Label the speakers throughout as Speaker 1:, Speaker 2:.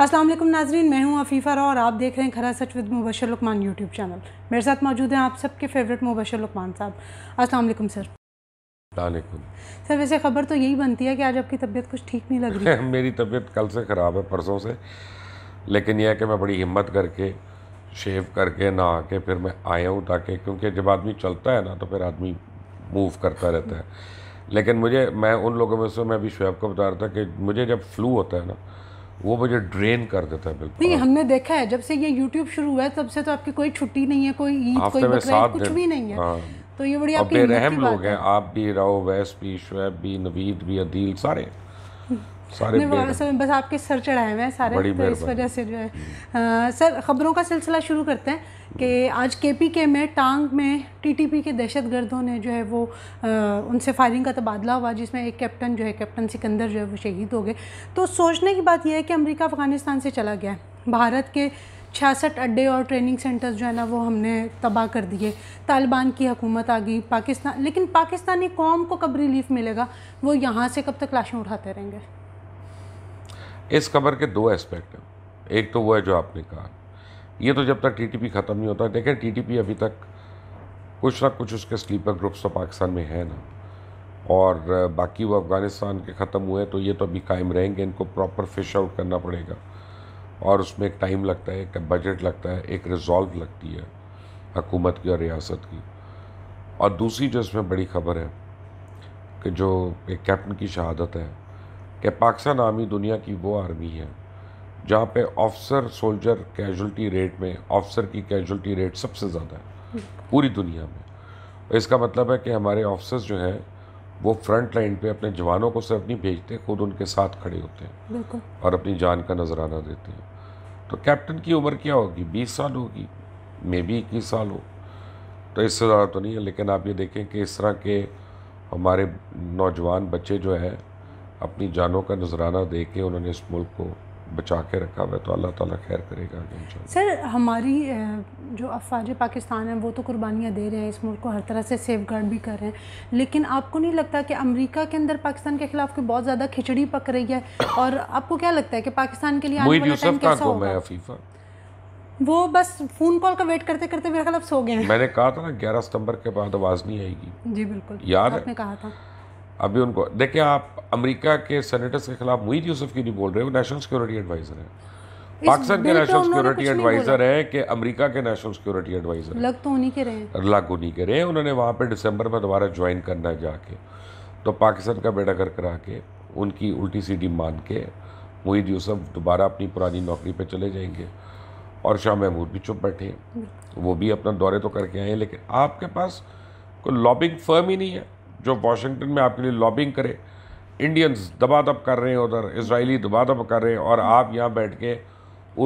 Speaker 1: असलम नाजरीन मैं हूं अफीफ़ा और आप देख रहे हैं खरा सच with Mubashir Luqman YouTube channel मेरे साथ मौजूद हैं आप सबके फेवरेट मुबशर लकमान साहब असल
Speaker 2: सर
Speaker 1: सर वैसे खबर तो यही बनती है कि आज आपकी तबीयत कुछ ठीक नहीं लग रही है
Speaker 2: मेरी तबीयत कल से ख़राब है परसों से लेकिन यह है कि मैं बड़ी हिम्मत करके शेव करके नहा के फिर मैं आया हूँ ताकि क्योंकि जब आदमी चलता है ना तो फिर आदमी मूव करता रहता है लेकिन मुझे मैं उन लोगों में से मैं अभी शुएब को बता रहा था कि मुझे जब फ्लू होता है ना वो मुझे ड्रेन कर देता है बिल्कुल
Speaker 1: नहीं हमने देखा है जब से ये यूट्यूब शुरू हुआ है तब से तो आपकी कोई छुट्टी नहीं है कोई ईद कोई कुछ भी नहीं है हाँ। तो ये बड़ी आपकी बेरहम लोग
Speaker 2: हैं आप भी राव वैस भी शुएब भी नवीद भी अदील सारे
Speaker 1: सारे सर बस आपके सर चढ़ाए हुए हैं सारे तो इस वजह से जो है आ, हाँ, सर ख़बरों का सिलसिला शुरू करते हैं कि आज पी के में टांग में टीटीपी के दहशत गर्दों ने जो है वो आ, उनसे फायरिंग का तबादला हुआ जिसमें एक कैप्टन जो है कैप्टन सिकंदर जो है वो शहीद हो गए तो सोचने की बात यह है कि अमरीका अफ़गानिस्तान से चला गया है भारत के छियासठ अड्डे और ट्रेनिंग सेंटर्स जो है ना वो हमने तबाह कर दिए तालिबान की हुकूमत आ गई पाकिस्तान लेकिन पाकिस्तानी कौम को कब रिलीफ मिलेगा वो यहाँ से कब तक लाशें उठाते रहेंगे
Speaker 2: इस खबर के दो एस्पेक्ट हैं एक तो वो है जो आपने कहा ये तो जब तक टीटीपी ख़त्म नहीं होता देखें टीटीपी अभी तक कुछ ना कुछ उसके स्लीपर ग्रुप्स तो पाकिस्तान में है ना और बाकी वो अफ़गानिस्तान के ख़त्म हुए तो ये तो अभी कायम रहेंगे इनको प्रॉपर फिश आउट करना पड़ेगा और उसमें एक टाइम लगता है एक बजट लगता है एक रिजॉल्व लगती है हकूमत की और रियासत की और दूसरी जो इसमें बड़ी खबर है कि जो एक कैप्टन की शहादत है कि पाकिस्तान आर्मी दुनिया की वो आर्मी है जहाँ पे ऑफिसर सोल्जर कैजुअल्टी रेट में ऑफिसर की कैजुअल्टी रेट सबसे ज़्यादा है पूरी दुनिया में इसका मतलब है कि हमारे ऑफिसर्स जो हैं वो फ्रंट लाइन पे अपने जवानों को सिर्फ नहीं भेजते खुद उनके साथ खड़े होते हैं और अपनी जान का नजराना देते हैं तो कैप्टन की उम्र क्या होगी बीस साल होगी मे बी इक्कीस साल हो तो इससे ज़्यादा तो नहीं है लेकिन आप ये देखें कि इस तरह के हमारे नौजवान बच्चे जो है अपनी जानों का नजराना दे के उन्होंने इस मुल्क को बचा के रखा हुआ तो अल्लाह ताला खैर करेगा
Speaker 1: सर हमारी जो अफवाज पाकिस्तान है वो तो कुर्बानियाँ दे रहे हैं इस मुल्क को हर तरह से सेफ गार्ड भी कर रहे हैं लेकिन आपको नहीं लगता कि अमेरिका के अंदर पाकिस्तान के खिलाफ कोई बहुत ज़्यादा खिचड़ी पक रही है और आपको क्या लगता है कि पाकिस्तान के लिए वो बस फ़ोन कॉल का वेट करते करते मेरे ख्याल सो गए
Speaker 2: मैंने कहा था ना ग्यारह सितंबर के बाद आवाज़ नहीं आएगी जी बिल्कुल याद आपने कहा था अभी उनको देखिए आप अमेरिका के सेनेटर्स के खिलाफ मुहीद यूसुफ की नहीं बोल रहे वो नेशनल सिक्योरिटी एडवाइज़र हैं
Speaker 1: पाकिस्तान के नेशनल सिक्योरिटी एडवाइजर
Speaker 2: है कि अमेरिका के नेशनल सिक्योरिटी एडवाइजर
Speaker 1: लग तो नहीं कर रहे
Speaker 2: लागू नहीं के रहे उन्होंने वहाँ पर दिसंबर में दोबारा ज्वाइन करना है जाके तो पाकिस्तान का बेटा घर करा के उनकी उल्टी सीढ़ी मान के मोहित यूसुफ दोबारा अपनी पुरानी नौकरी पर चले जाएंगे और शाह महमूद भी चुप बैठे वो भी अपना दौरे तो करके आए लेकिन आपके पास कोई लॉबिंग फर्म ही नहीं है जो वाशिंगटन में आपके लिए लॉबिंग करे इंडियंस दबा दब कर रहे हैं उधर इसराइली दबा दब कर रहे हैं और आप यहाँ बैठ के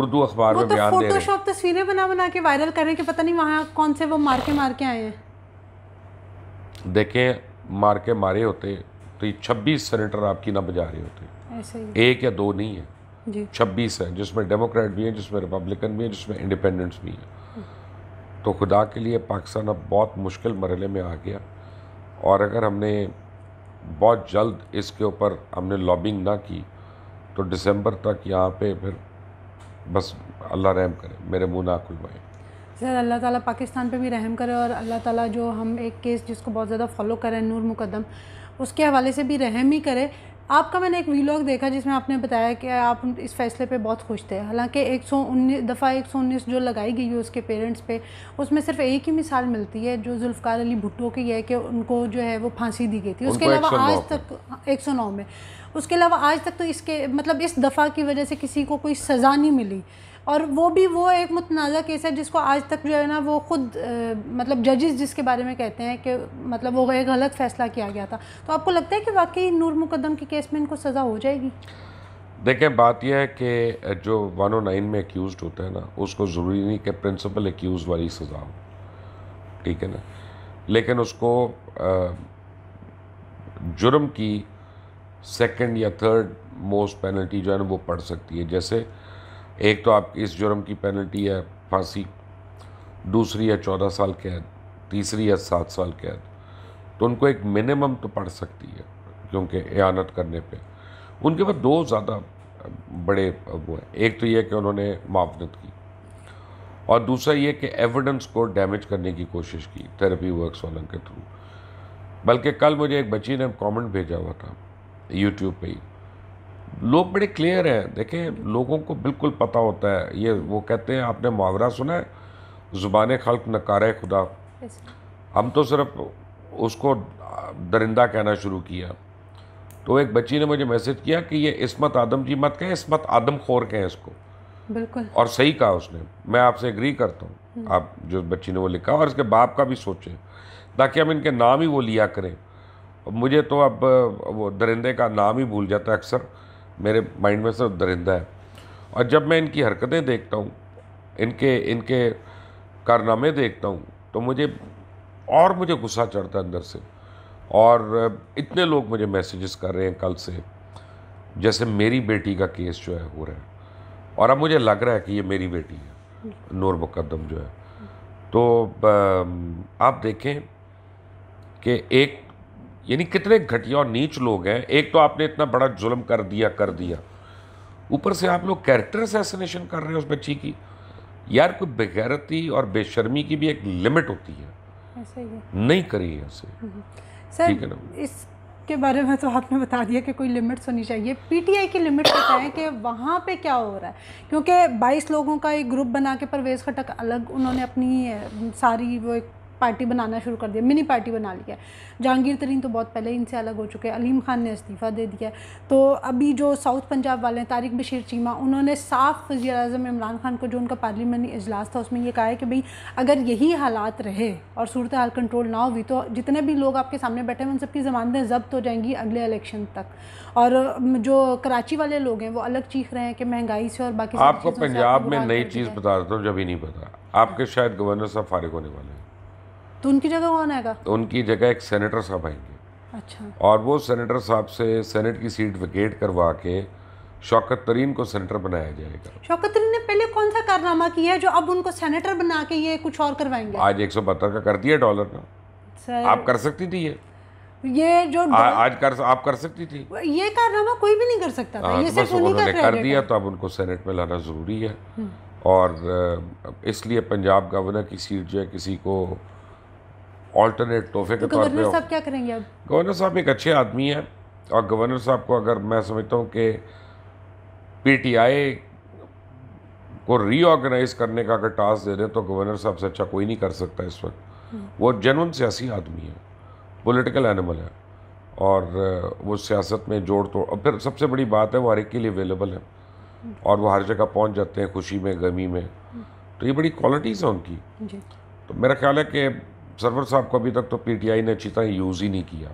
Speaker 2: उर्दू अखबार में तो बयान दे रहे
Speaker 1: हैं तस्वीरें बना बना के वायरल कर रहे हैं कि पता नहीं वहाँ कौन से वो मार के मार के आए हैं
Speaker 2: देखें मार के मारे होते तो ये छब्बीस सेनेटर आपकी ना बजा रहे होते एक या दो नहीं है छब्बीस है जिसमें डेमोक्रेट भी हैं जिसमें रिपब्लिकन भी हैं जिसमें इंडिपेंडेंट्स भी हैं तो खुदा के लिए पाकिस्तान अब बहुत मुश्किल मरहले में आ गया और अगर हमने बहुत जल्द इसके ऊपर हमने लॉबिंग ना की तो दिसंबर तक यहाँ पे फिर बस अल्लाह रहम करे मेरे मुँह ना खुलवाए
Speaker 1: सर अल्लाह ताला पाकिस्तान पे भी रहम करे और अल्लाह ताला जो हम एक केस जिसको बहुत ज़्यादा फॉलो करें नूर मुकदम उसके हवाले से भी रहम ही करे आपका मैंने एक वीलॉग देखा जिसमें आपने बताया कि आप इस फैसले पे बहुत खुश थे हालांकि एक सौ उन्नीस दफ़ा एक सौ उन्नीस जो लगाई गई है उसके पेरेंट्स पे उसमें सिर्फ एक ही मिसाल मिलती है जो जुल्फ़ार अली भुट्टो की है कि उनको जो है वो फांसी दी गई थी उसके अलावा आज तक हाँ, एक सौ नौ में उसके अलावा आज तक तो इसके मतलब इस दफ़ा की वजह से किसी को कोई सज़ा नहीं मिली और वो भी वो एक मतनाज़ा केस है जिसको आज तक जो है ना वो ख़ुद मतलब जजेस जिसके बारे में कहते हैं कि मतलब वो एक गलत फ़ैसला किया गया था तो आपको लगता है कि वाकई नूर मुकदम के केस में इनको सज़ा हो जाएगी
Speaker 2: देखें बात यह है कि जो 109 में एक्यूज़ होता है ना उसको ज़रूरी नहीं कि प्रिंसिपल एक्यूज़ वाली सज़ा हो ठीक है ना लेकिन उसको जुर्म की सेकेंड या थर्ड मोस्ट पेनल्टी जो है ना वो पड़ सकती है जैसे एक तो आपकी इस जुर्म की पेनल्टी है फांसी दूसरी है चौदह साल कैद तीसरी है सात साल कैद तो उनको एक मिनिमम तो पड़ सकती है क्योंकि एनत करने पे उनके पास दो ज़्यादा बड़े वो हैं एक तो यह कि उन्होंने मुआवनत की और दूसरा ये कि एविडेंस को डैमेज करने की कोशिश की थेरेपी वर्क्स वालों के थ्रू बल्कि कल मुझे एक बच्ची ने कमेंट भेजा हुआ था यूट्यूब पे ही लोग बड़े क्लियर हैं देखें लोगों को बिल्कुल पता होता है ये वो कहते हैं आपने मुहावरा सुना है ज़ुबान खल्क नकार खुदा हम तो सिर्फ उसको दरिंदा कहना शुरू किया तो एक बच्ची ने मुझे मैसेज किया कि ये इसमत आदम जी मत कहें इसमत आदम खोर कहें इसको बिल्कुल और सही कहा उसने मैं आपसे एग्री करता हूँ हम्म। आप जो बच्ची ने वो लिखा और इसके बाप का भी सोचें ताकि हम इनके नाम ही वो लिया करें मुझे तो अब वो दरिंदे का नाम ही भूल जाता है अक्सर मेरे माइंड में सिर्फ दरिंदा है और जब मैं इनकी हरकतें देखता हूँ इनके इनके कारनामे देखता हूँ तो मुझे और मुझे गुस्सा चढ़ता है अंदर से और इतने लोग मुझे मैसेजेस कर रहे हैं कल से जैसे मेरी बेटी का केस जो है हो रहा है और अब मुझे लग रहा है कि ये मेरी बेटी है नूर मुकदम जो है तो आप देखें कि एक यानी कितने घटिया और नीच लोग हैं एक तो आपने इतना बड़ा जुल्म कर दिया कर दिया ऊपर से आप लोग कैरेक्टर असैसिनेशन कर रहे हैं उस बच्ची की यार कोई बेगैरती और बेशर्मी की भी एक लिमिट होती है
Speaker 1: ऐसे ही
Speaker 2: नहीं करिए ऐसे
Speaker 1: हम्म। सर ठीक है ना इसके बारे में तो आपने बता दिया कि कोई लिमिट्स होनी चाहिए पीटीआई की लिमिट तो बताएं कि वहाँ पे क्या हो रहा है क्योंकि 22 लोगों का एक ग्रुप बना के परवेज खटक अलग उन्होंने अपनी सारी वो एक पार्टी बनाना शुरू कर दिया मिनी पार्टी बना लिया है जहांगीर तरीन तो बहुत पहले इनसे अलग हो चुके हैं अलीम खान ने इस्तीफ़ा दे दिया तो अभी जो साउथ पंजाब वाले हैं तारिक बशीर चीमा उन्होंने साफ वजी अजम इमरान खान को जो उनका पार्लियामानी अजलास था उसमें यह कहा है कि भाई अगर यही हालात रहे और सूरत हाल कंट्रोल ना हुई तो जितने भी लोग आपके सामने बैठे हैं उन सबकी ज़मानतें जब्त हो जाएंगी अगले इलेक्शन तक और जो कराची वाले लोग हैं वो अलग चीख रहे हैं कि महंगाई से और बाकी आपको पंजाब में नई चीज़
Speaker 2: बता देता हूँ जब ही नहीं पता आपके शायद गवर्नर साहब फारिग होने वाले हैं
Speaker 1: तो उनकी जगह कौन आएगा
Speaker 2: उनकी जगह एक सेनेटर साहब आएंगे अच्छा और वो सेनेटर साहब से सेनेट की सीट वेकेट करवा के शौकत तरीन को सेनेटर बनाया जाएगा
Speaker 1: शौकत तरीन ने पहले कौन सा कारनामा किया है जो अब उनको सेनेटर बना के ये कुछ और करवाएंगे
Speaker 2: आज एक सौ बहत्तर का कर दिया डॉलर
Speaker 1: का आप कर सकती थी ये ये जो आ, आज
Speaker 2: कर आप कर सकती थी
Speaker 1: ये कारनामा कोई भी नहीं कर सकता था आ, हाँ, ये तो सिर्फ उन्होंने कर दिया
Speaker 2: तो अब उनको सेनेट में लाना ज़रूरी है हम्म। और इसलिए पंजाब गवर्नर की सीट जो है किसी को ऑल्टरनेट तोहफे के तो तौर पर गवर्नर साहब एक अच्छे आदमी हैं और गवर्नर साहब को अगर मैं समझता हूँ कि पीटीआई को रीऑर्गेनाइज करने का अगर टास्क दे दें तो गवर्नर साहब से अच्छा कोई नहीं कर सकता इस वक्त हम्म। वो जनवन सियासी आदमी है पॉलिटिकल एनिमल है और वो सियासत में जोड़ तोड़ और फिर सबसे बड़ी बात है वो हर एक के लिए अवेलेबल है हम्म। और वो हर जगह पहुंच जाते हैं खुशी में गमी में हम्म। तो ये बड़ी क्वालिटीज़ हैं उनकी तो मेरा ख्याल है कि सरवर साहब को अभी तक तो पीटीआई ने अच्छी तरह यूज़ ही नहीं किया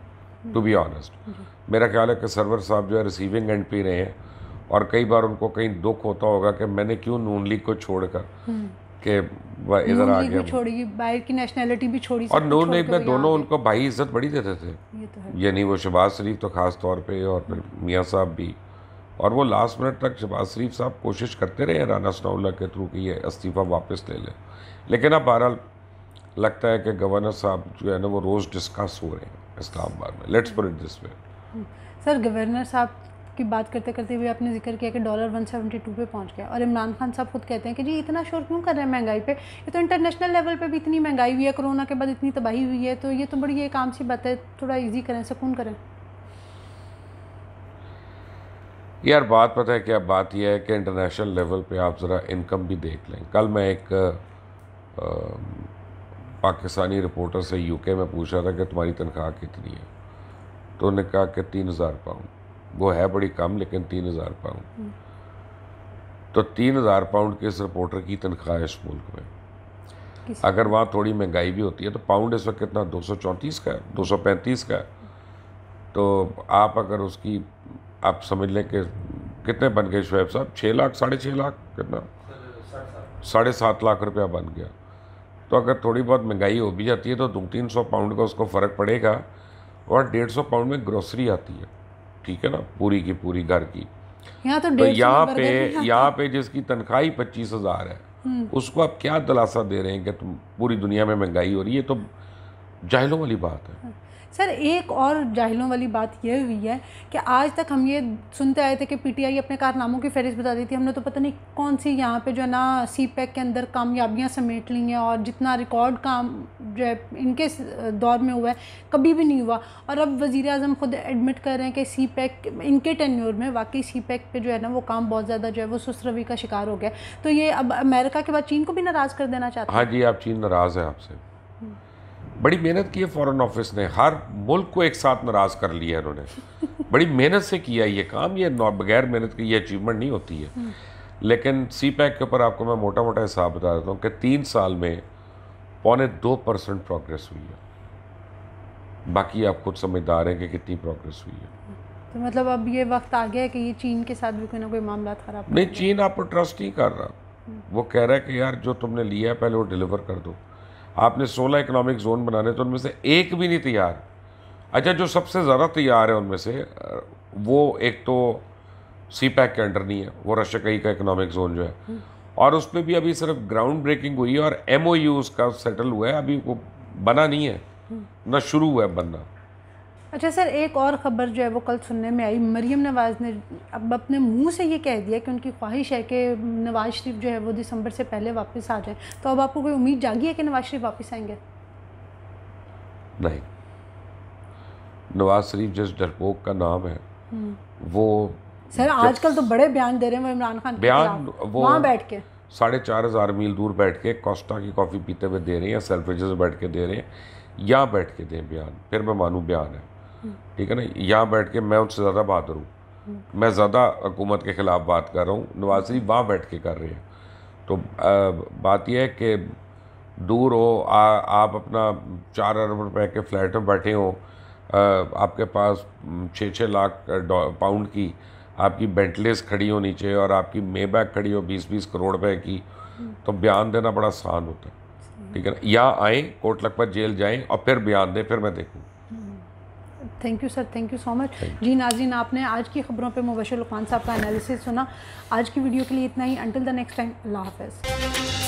Speaker 2: टू बी ऑनेस्ट मेरा ख्याल है कि सरवर साहब जो है रिसीविंग एंड पे रहे हैं और कई बार उनको कहीं दुख होता होगा कि मैंने क्यों नून लीग को छोड़कर हम्म। कि इधर आ गया
Speaker 1: बाहर की नेशनैलिटी भी छोड़ी और नून लीग में दोनों
Speaker 2: उनको भाई इज्जत बड़ी देते थे यानी तो वो शहबाज शरीफ तो ख़ास तौर पर और मियाँ साहब भी और वो लास्ट मिनट तक शहबाज शरीफ साहब कोशिश करते रहे राना सनाउल्ला के थ्रू कि ये इस्तीफ़ा वापस ले लें लेकिन अब बहरहाल लगता है कि गवर्नर साहब जो है ना वो रोज़ डिस्कस हो रहे हैं इस्लामाबाद में let's put it this way
Speaker 1: sir governor साहब की बात करते करते हुए आपने जिक्र किया कि डॉलर 172 पे पहुंच गया और इमरान खान साहब खुद कहते हैं कि जी इतना शोर क्यों कर रहे हैं महंगाई पे ये तो इंटरनेशनल लेवल पे भी इतनी महंगाई हुई है कोरोना के बाद इतनी तबाही हुई है तो ये तो बड़ी एक आम सी बात है थोड़ा ईजी करें सुकून करें
Speaker 2: यार बात पता है क्या बात यह है कि इंटरनेशनल लेवल पे आप ज़रा इनकम भी देख लें कल मैं एक आ, पाकिस्तानी रिपोर्टर से यूके में पूछ रहा था कि तुम्हारी तनख्वाह कितनी है तो उन्होंने कहा कि तीन हज़ार पाउंड वो है बड़ी कम लेकिन तीन हज़ार पाउंड तो तीन हज़ार पाउंड के इस रिपोर्टर की तनख्वाह है इस मुल्क में अगर वहाँ थोड़ी महंगाई भी होती है तो पाउंड इस वक्त कितना दो सौ चौंतीस का है दो सौ पैंतीस का है तो आप अगर उसकी आप समझ लें कि कितने बन गए शुएब साहब छः लाख साढ़े छः लाख कितना साढ़े सात लाख रुपया बन गया तो अगर थोड़ी बहुत महंगाई हो भी जाती है तो दो तीन सौ पाउंड का उसको फ़र्क पड़ेगा और डेढ़ सौ पाउंड में ग्रोसरी आती है ठीक है ना पूरी की पूरी घर की
Speaker 1: यहाँ तो, तो यहाँ पे यहाँ
Speaker 2: पे जिसकी तनख्वाह ही पच्चीस हज़ार है हम्म। उसको आप क्या दिलासा दे रहे हैं कि तुम पूरी दुनिया में महंगाई हो रही है तो जाहलों वाली बात है अच्छा।
Speaker 1: सर एक और जाहिलों वाली बात यह हुई है कि आज तक हम ये सुनते आए थे कि पीटीआई अपने कारनामों की फहरिस्त बता देती थी हमने तो पता नहीं कौन सी यहाँ पे जो है ना सी पैक e के अंदर कामयाबियाँ समेट ली हैं और जितना रिकॉर्ड काम जो है इनके दौर में हुआ है कभी भी नहीं हुआ और अब वज़ी अजम ख़ुद एडमिट कर रहे हैं कि सी पैक e इनके टेन्योर में वाकई सी पैक पर जो है ना वो काम बहुत ज़्यादा जो है वो सुसरवी का शिकार हो गया तो ये अब अमेरिका के बाद चीन को भी नाराज़ कर देना चाहते हैं
Speaker 2: हाँ जी आप चीन नाराज़ हैं आपसे बड़ी मेहनत की है फॉरेन ऑफिस ने हर मुल्क को एक साथ नाराज कर लिया है इन्होंने बड़ी मेहनत से किया ये काम ये बगैर मेहनत की ये अचीवमेंट नहीं होती है हम्म। लेकिन सी पैक के ऊपर आपको मैं मोटा मोटा हिसाब बता देता हूँ कि तीन साल में पौने दो परसेंट प्रोग्रेस हुई है बाकी आप खुद समझदार हैं कि कितनी प्रोग्रेस हुई है
Speaker 1: तो मतलब अब ये वक्त आ गया है कि ये चीन के साथ भी कोई ना कोई मामला खराब नहीं
Speaker 2: चीन आप ट्रस्ट नहीं कर रहा हम्म। वो कह रहा है कि यार जो तुमने लिया है पहले वो डिलीवर कर दो आपने सोलह इकोनॉमिक जोन बनाने तो उनमें से एक भी नहीं तैयार अच्छा जो सबसे ज़्यादा तैयार है उनमें से वो एक तो सी पैक के अंडर नहीं है वो रशिया कई का इकोनॉमिक जोन जो है और उस पर भी अभी सिर्फ ग्राउंड ब्रेकिंग हुई है और एम ओ यू उसका सेटल हुआ है अभी वो बना नहीं है ना शुरू हुआ है बनना
Speaker 1: अच्छा सर एक और ख़बर जो है वो कल सुनने में आई मरीम नवाज़ ने अब अपने मुंह से ये कह दिया कि उनकी ख्वाहिश है कि नवाज़ शरीफ जो है वो दिसंबर से पहले वापस आ जाए तो अब आपको कोई उम्मीद जागी है कि नवाज़ शरीफ वापस आएंगे
Speaker 2: नहीं नवाज शरीफ जिस डरपोक का नाम है हम्म। वो
Speaker 1: सर आजकल तो बड़े बयान दे रहे हैं इमरान खान बयान वो वहाँ बैठ के
Speaker 2: साढ़े चार हज़ार मील दूर बैठ के कॉस्टा की कॉफ़ी पीते हुए दे रहे हैं सेल्फेजेस बैठ के दे रहे हैं या बैठ के दें बयान फिर मैं मानूँ बयान है ठीक है ना यहाँ बैठ के मैं उनसे ज़्यादा बहादुर हूँ मैं ज़्यादा हुकूमत के ख़िलाफ़ बात कर रहा हूँ नवाज शरीफ वहाँ बैठ के कर रहे हैं तो बात यह है कि दूर हो आ, आप अपना चार अरब रुपए के फ्लैट में बैठे हो आ, आपके पास छः छः लाख पाउंड की आपकी बेंटलेस खड़ी हो नीचे और आपकी मे बैग खड़ी हो बीस बीस करोड़ रुपए की तो बयान देना बड़ा आसान होता
Speaker 1: है
Speaker 2: ठीक है ना यहाँ आएँ कोट लखपत जेल जाएँ और फिर बयान दें फिर मैं देखूँ
Speaker 1: thank you sir thank you so much ji Nazneen आपने आज की खबरों पर मुबशर लुकान साहब का एनालिसिस सुना आज की वीडियो के लिए इतना ही until the next time Allah half